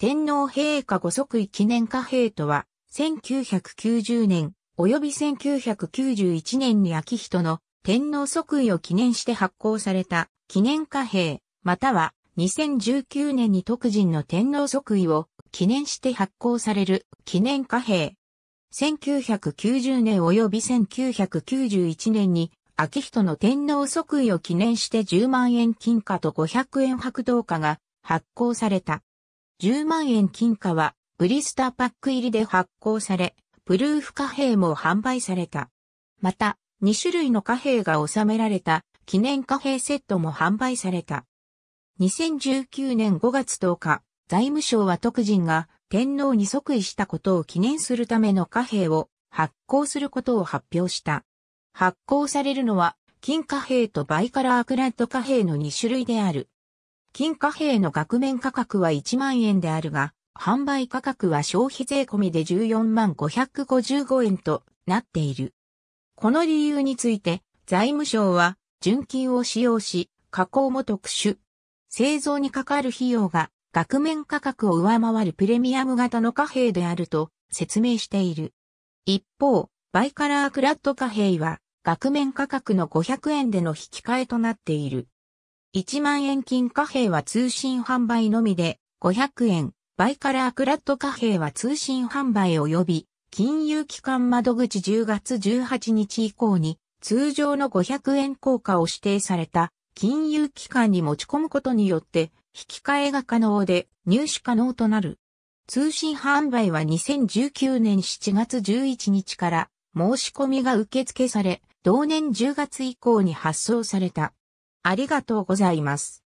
天皇陛下ご即位記念貨幣とは、1990年、及び1991年に秋人の天皇即位を記念して発行された記念貨幣、または2019年に特人の天皇即位を記念して発行される記念貨幣。1990年及び1991年に秋人の天皇即位を記念して10万円金貨と500円白銅貨が発行された。10万円金貨は、ブリスターパック入りで発行され、プルーフ貨幣も販売された。また、2種類の貨幣が収められた記念貨幣セットも販売された。2019年5月10日、財務省は特人が天皇に即位したことを記念するための貨幣を発行することを発表した。発行されるのは金貨幣とバイカラークラッド貨幣の2種類である。金貨幣の額面価格は1万円であるが、販売価格は消費税込みで14万555円となっている。この理由について、財務省は、純金を使用し、加工も特殊。製造にかかる費用が、額面価格を上回るプレミアム型の貨幣であると説明している。一方、バイカラークラッド貨幣は、額面価格の500円での引き換えとなっている。1万円金貨幣は通信販売のみで、500円、バイカラークラット貨幣は通信販売及び、金融機関窓口10月18日以降に、通常の500円硬貨を指定された、金融機関に持ち込むことによって、引き換えが可能で、入手可能となる。通信販売は2019年7月11日から、申し込みが受付され、同年10月以降に発送された。ありがとうございます。